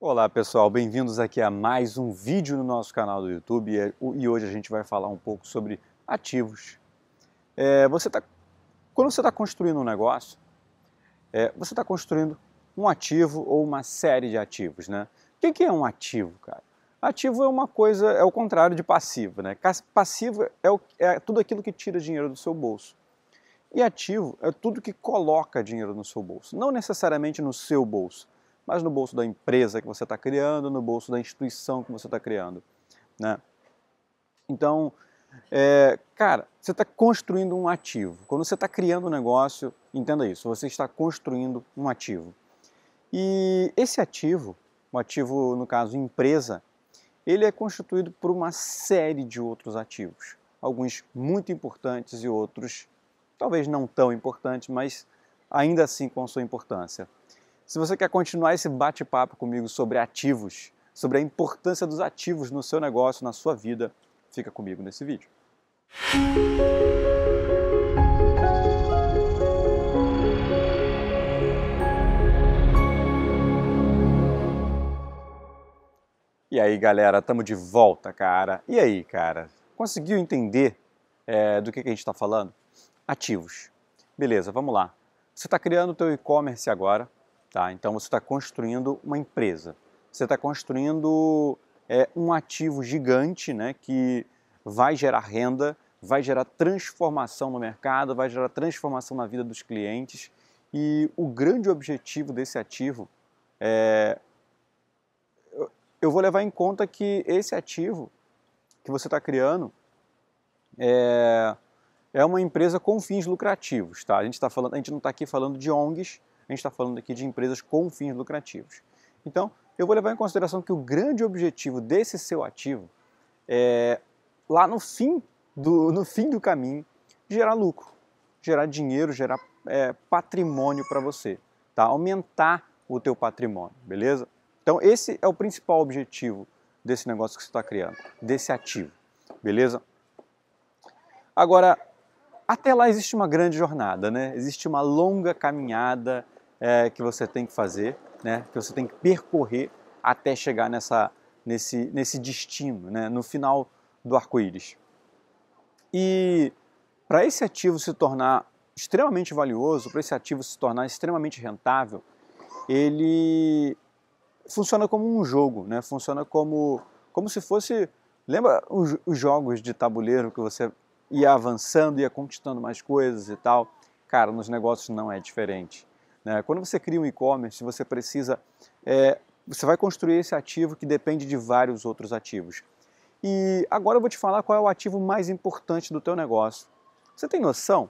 Olá pessoal, bem-vindos aqui a mais um vídeo no nosso canal do YouTube é, e hoje a gente vai falar um pouco sobre ativos. É, você tá, quando você está construindo um negócio, é, você está construindo um ativo ou uma série de ativos, né? O que, que é um ativo, cara? Ativo é uma coisa, é o contrário de passivo, né? Passivo é, o, é tudo aquilo que tira dinheiro do seu bolso. E ativo é tudo que coloca dinheiro no seu bolso, não necessariamente no seu bolso mas no bolso da empresa que você está criando, no bolso da instituição que você está criando. Né? Então, é, cara, você está construindo um ativo. Quando você está criando um negócio, entenda isso, você está construindo um ativo. E esse ativo, o ativo, no caso, empresa, ele é constituído por uma série de outros ativos. Alguns muito importantes e outros talvez não tão importantes, mas ainda assim com a sua importância. Se você quer continuar esse bate-papo comigo sobre ativos, sobre a importância dos ativos no seu negócio, na sua vida, fica comigo nesse vídeo. E aí, galera, estamos de volta, cara. E aí, cara, conseguiu entender é, do que, que a gente está falando? Ativos. Beleza, vamos lá. Você está criando o teu e-commerce agora, Tá? Então você está construindo uma empresa, você está construindo é, um ativo gigante né, que vai gerar renda, vai gerar transformação no mercado, vai gerar transformação na vida dos clientes. E o grande objetivo desse ativo é. Eu vou levar em conta que esse ativo que você está criando é, é uma empresa com fins lucrativos, tá? A gente, tá falando, a gente não está aqui falando de ONGs, a gente está falando aqui de empresas com fins lucrativos. Então, eu vou levar em consideração que o grande objetivo desse seu ativo é, lá no fim do, no fim do caminho, gerar lucro, gerar dinheiro, gerar é, patrimônio para você, tá? aumentar o teu patrimônio, beleza? Então esse é o principal objetivo desse negócio que você está criando, desse ativo, beleza? Agora, até lá existe uma grande jornada, né? Existe uma longa caminhada, é, que você tem que fazer, né? que você tem que percorrer até chegar nessa, nesse, nesse destino, né? no final do arco-íris. E para esse ativo se tornar extremamente valioso, para esse ativo se tornar extremamente rentável, ele funciona como um jogo, né? funciona como, como se fosse. Lembra os, os jogos de tabuleiro que você ia avançando, ia conquistando mais coisas e tal? Cara, nos negócios não é diferente. Né? Quando você cria um e-commerce, você precisa, é, você vai construir esse ativo que depende de vários outros ativos. E agora eu vou te falar qual é o ativo mais importante do teu negócio. Você tem noção?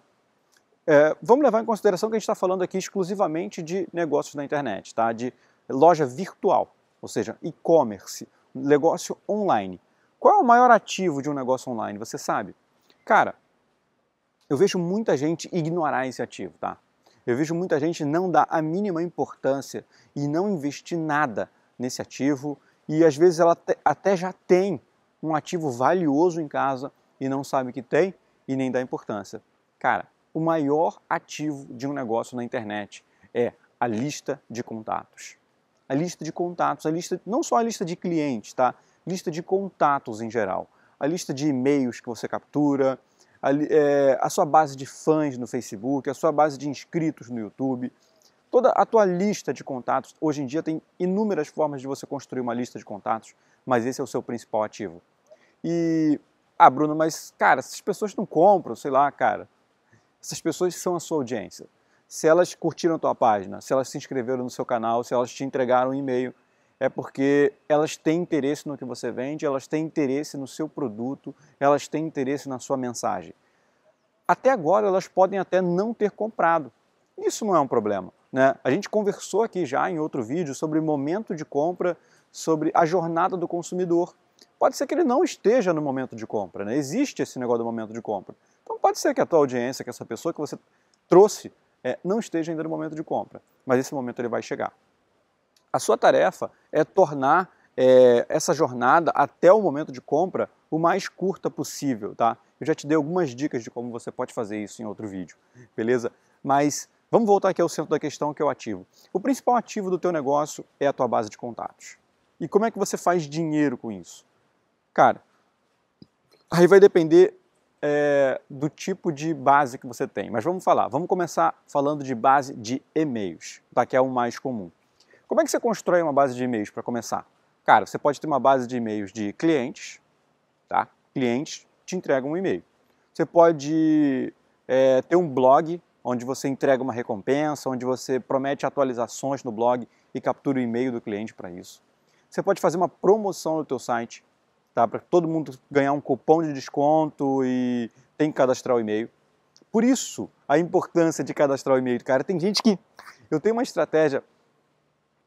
É, vamos levar em consideração que a gente está falando aqui exclusivamente de negócios na internet, tá? De loja virtual, ou seja, e-commerce, negócio online. Qual é o maior ativo de um negócio online? Você sabe? Cara, eu vejo muita gente ignorar esse ativo, tá? Eu vejo muita gente não dar a mínima importância e não investir nada nesse ativo e às vezes ela até já tem um ativo valioso em casa e não sabe que tem e nem dá importância. Cara, o maior ativo de um negócio na internet é a lista de contatos. A lista de contatos, a lista, não só a lista de clientes, tá? Lista de contatos em geral. A lista de e-mails que você captura, é, a sua base de fãs no Facebook, a sua base de inscritos no YouTube, toda a tua lista de contatos. Hoje em dia tem inúmeras formas de você construir uma lista de contatos, mas esse é o seu principal ativo. E, ah, Bruno, mas, cara, essas pessoas não compram, sei lá, cara. Essas pessoas são a sua audiência. Se elas curtiram a tua página, se elas se inscreveram no seu canal, se elas te entregaram um e-mail, é porque elas têm interesse no que você vende, elas têm interesse no seu produto, elas têm interesse na sua mensagem. Até agora elas podem até não ter comprado. Isso não é um problema. Né? A gente conversou aqui já em outro vídeo sobre momento de compra, sobre a jornada do consumidor. Pode ser que ele não esteja no momento de compra, né? existe esse negócio do momento de compra. Então pode ser que a tua audiência, que essa pessoa que você trouxe, é, não esteja ainda no momento de compra, mas esse momento ele vai chegar. A sua tarefa é tornar é, essa jornada até o momento de compra o mais curta possível, tá? Eu já te dei algumas dicas de como você pode fazer isso em outro vídeo, beleza? Mas vamos voltar aqui ao centro da questão que é o ativo. O principal ativo do teu negócio é a tua base de contatos. E como é que você faz dinheiro com isso? Cara, aí vai depender é, do tipo de base que você tem. Mas vamos falar, vamos começar falando de base de e-mails, tá? que é o mais comum. Como é que você constrói uma base de e-mails para começar? Cara, você pode ter uma base de e-mails de clientes, tá? Clientes te entregam um e-mail. Você pode é, ter um blog onde você entrega uma recompensa, onde você promete atualizações no blog e captura o e-mail do cliente para isso. Você pode fazer uma promoção no teu site, tá? Para todo mundo ganhar um cupom de desconto e tem que cadastrar o e-mail. Por isso, a importância de cadastrar o e-mail, cara. Tem gente que eu tenho uma estratégia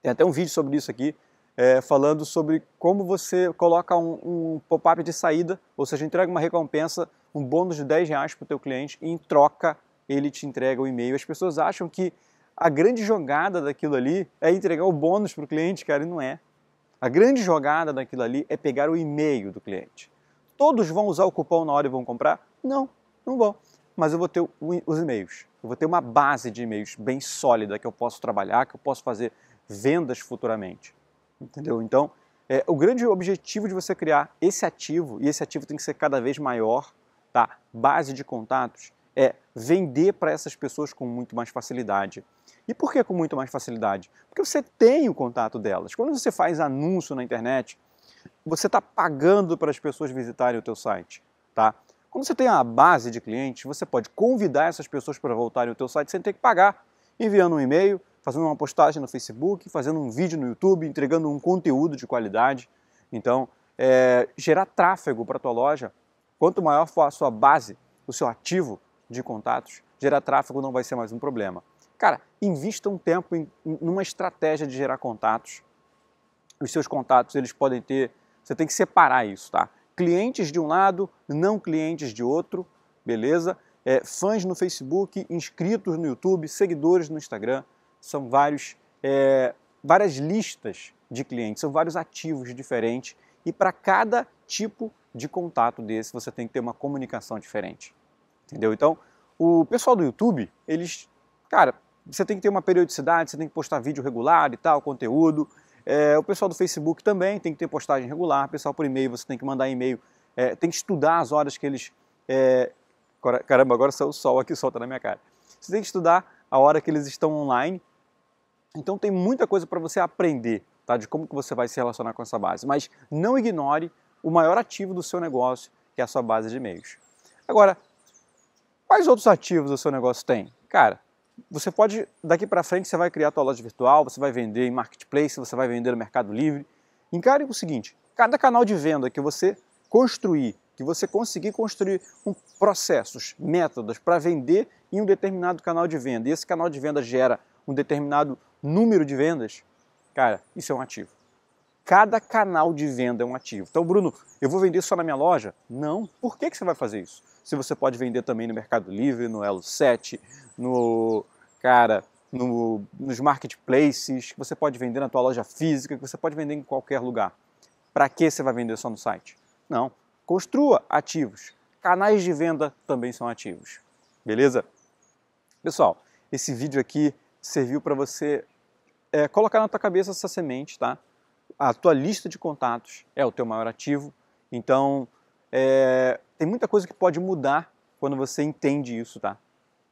tem até um vídeo sobre isso aqui, é, falando sobre como você coloca um, um pop-up de saída, ou seja, entrega uma recompensa, um bônus de 10 reais para o teu cliente e em troca ele te entrega o e-mail. As pessoas acham que a grande jogada daquilo ali é entregar o bônus para o cliente, cara, e não é. A grande jogada daquilo ali é pegar o e-mail do cliente. Todos vão usar o cupom na hora e vão comprar? Não, não vão. Mas eu vou ter os e-mails. Eu vou ter uma base de e-mails bem sólida que eu posso trabalhar, que eu posso fazer vendas futuramente. Entendeu? Então, é, o grande objetivo de você criar esse ativo, e esse ativo tem que ser cada vez maior, tá? base de contatos, é vender para essas pessoas com muito mais facilidade. E por que com muito mais facilidade? Porque você tem o contato delas. Quando você faz anúncio na internet, você está pagando para as pessoas visitarem o teu site. Tá? Quando você tem a base de clientes, você pode convidar essas pessoas para voltarem ao teu site sem ter que pagar, enviando um e-mail, fazendo uma postagem no Facebook, fazendo um vídeo no YouTube, entregando um conteúdo de qualidade. Então, é, gerar tráfego para a tua loja, quanto maior for a sua base, o seu ativo de contatos, gerar tráfego não vai ser mais um problema. Cara, invista um tempo em, em numa estratégia de gerar contatos. Os seus contatos, eles podem ter, você tem que separar isso, tá? Clientes de um lado, não clientes de outro, beleza? É, fãs no Facebook, inscritos no YouTube, seguidores no Instagram são vários, é, várias listas de clientes, são vários ativos diferentes e para cada tipo de contato desse você tem que ter uma comunicação diferente, entendeu? Então, o pessoal do YouTube, eles, cara, você tem que ter uma periodicidade, você tem que postar vídeo regular e tal, conteúdo. É, o pessoal do Facebook também tem que ter postagem regular. O pessoal por e-mail, você tem que mandar e-mail, é, tem que estudar as horas que eles. É... caramba, agora o sol aqui, solta tá na minha cara. Você tem que estudar a hora que eles estão online então tem muita coisa para você aprender, tá? De como que você vai se relacionar com essa base. Mas não ignore o maior ativo do seu negócio, que é a sua base de e-mails. Agora, quais outros ativos o seu negócio tem? Cara, você pode daqui para frente você vai criar sua loja virtual, você vai vender em marketplace, você vai vender no Mercado Livre. Encare o seguinte: cada canal de venda que você construir, que você conseguir construir um processos, métodos para vender em um determinado canal de venda, e esse canal de venda gera um determinado número de vendas, cara, isso é um ativo. Cada canal de venda é um ativo. Então, Bruno, eu vou vender só na minha loja? Não. Por que, que você vai fazer isso? Se você pode vender também no Mercado Livre, no Elo 7, no. Cara, no, nos marketplaces, que você pode vender na tua loja física, que você pode vender em qualquer lugar. Para que você vai vender só no site? Não. Construa ativos. Canais de venda também são ativos. Beleza? Pessoal, esse vídeo aqui serviu para você é, colocar na tua cabeça essa semente, tá? A tua lista de contatos é o teu maior ativo. Então, é, tem muita coisa que pode mudar quando você entende isso, tá?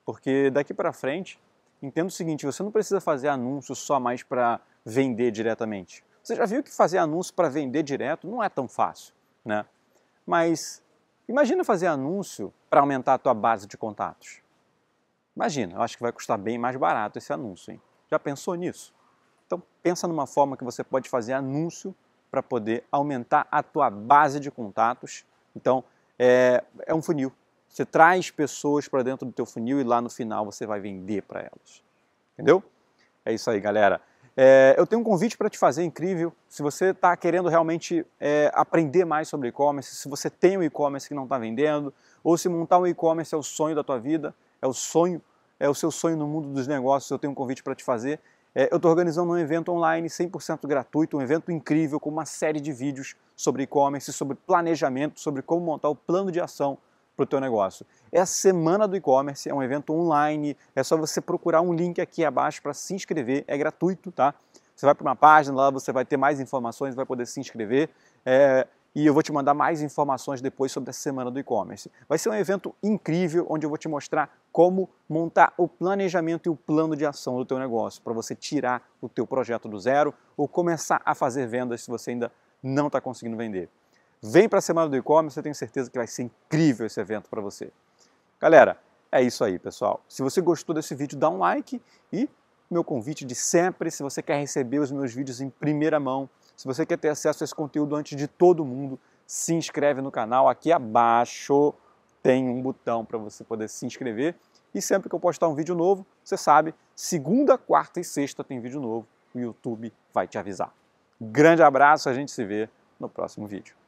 Porque daqui para frente, entenda o seguinte, você não precisa fazer anúncio só mais para vender diretamente. Você já viu que fazer anúncio para vender direto não é tão fácil, né? Mas imagina fazer anúncio para aumentar a tua base de contatos. Imagina, eu acho que vai custar bem mais barato esse anúncio, hein? Já pensou nisso? Então pensa numa forma que você pode fazer anúncio para poder aumentar a tua base de contatos. Então é, é um funil. Você traz pessoas para dentro do teu funil e lá no final você vai vender para elas. Entendeu? É isso aí, galera. É, eu tenho um convite para te fazer incrível. Se você está querendo realmente é, aprender mais sobre e-commerce, se você tem um e-commerce que não está vendendo, ou se montar um e-commerce é o sonho da tua vida, é o sonho é, o seu sonho no mundo dos negócios, eu tenho um convite para te fazer. É, eu estou organizando um evento online 100% gratuito, um evento incrível com uma série de vídeos sobre e-commerce, sobre planejamento, sobre como montar o plano de ação para o teu negócio. É a Semana do E-Commerce, é um evento online, é só você procurar um link aqui abaixo para se inscrever, é gratuito, tá? Você vai para uma página, lá você vai ter mais informações, vai poder se inscrever. É, e eu vou te mandar mais informações depois sobre a semana do e-commerce. Vai ser um evento incrível onde eu vou te mostrar como montar o planejamento e o plano de ação do teu negócio para você tirar o teu projeto do zero ou começar a fazer vendas se você ainda não está conseguindo vender. Vem para a semana do e-commerce, eu tenho certeza que vai ser incrível esse evento para você. Galera, é isso aí, pessoal. Se você gostou desse vídeo, dá um like e meu convite de sempre, se você quer receber os meus vídeos em primeira mão, se você quer ter acesso a esse conteúdo antes de todo mundo, se inscreve no canal. Aqui abaixo tem um botão para você poder se inscrever. E sempre que eu postar um vídeo novo, você sabe, segunda, quarta e sexta tem vídeo novo. O YouTube vai te avisar. Grande abraço, a gente se vê no próximo vídeo.